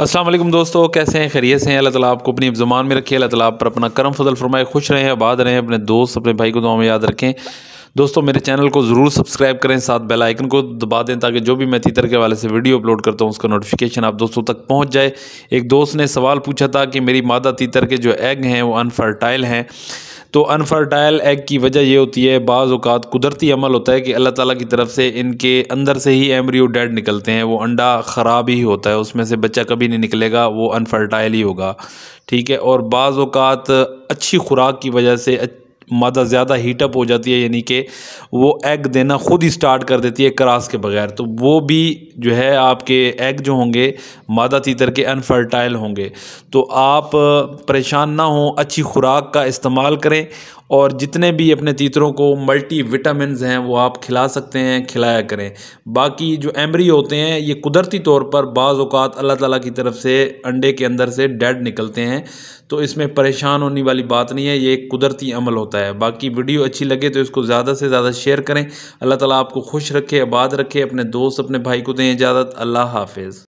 असलम दोस्तों कैसे हैं खैरियत से हैं अल्लाह ताला आपको अपनी ज़ुबान में रखे अल्लाह ताला आप पर अपना करम फजल फरमाए खुश रहें आबाद रहें अपने दोस्त अपने भाई को दुआ में याद रखें दोस्तों मेरे चैनल को ज़रूर सब्सक्राइब करें साथ बेल आइकन को दबा दें ताकि जो भी मैं तीतर के वाले से वीडियो अपलोड करता हूँ उसका नोटिफिकेशन आप दोस्तों तक पहुँच जाए एक दोस्त ने सवाल पूछा था कि मेरी मादा तीतर के जो एग हैं वो अनफर्टाइल हैं तो अनफर्टाइल एग की वजह यह होती है बाज़ अवत कुदरती अमल होता है कि अल्लाह ताला की तरफ से इनके अंदर से ही एम्ब्रियो डेड निकलते हैं वो अंडा ख़राब ही होता है उसमें से बच्चा कभी नहीं निकलेगा वो अनफर्टाइल ही होगा ठीक है और बाज़ अवत अच्छी खुराक की वजह से मादा ज़्यादा हीटअप हो जाती है यानी कि वो एग देना ख़ुद ही स्टार्ट कर देती है क्रास के बगैर तो वो भी जो है आपके एग जो होंगे मादा तीतर के अनफर्टाइल होंगे तो आप परेशान ना हों अच्छी खुराक का इस्तेमाल करें और जितने भी अपने तीतरों को मल्टी विटामिन हैं वो आप खिला सकते हैं खिलाया करें बाकी जो एमरी होते हैं ये कुदरती तौर पर बाज़ अवत अल्लाह ताला की तरफ से अंडे के अंदर से डेड निकलते हैं तो इसमें परेशान होने वाली बात नहीं है ये एक कुदरती अमल होता है बाकी वीडियो अच्छी लगे तो इसको ज़्यादा से ज़्यादा शेयर करें अल्लाह ताला आपको खुश रखे आबाद रखे अपने दोस्त अपने भाई को दें इजाज़त अल्लाह हाफिज़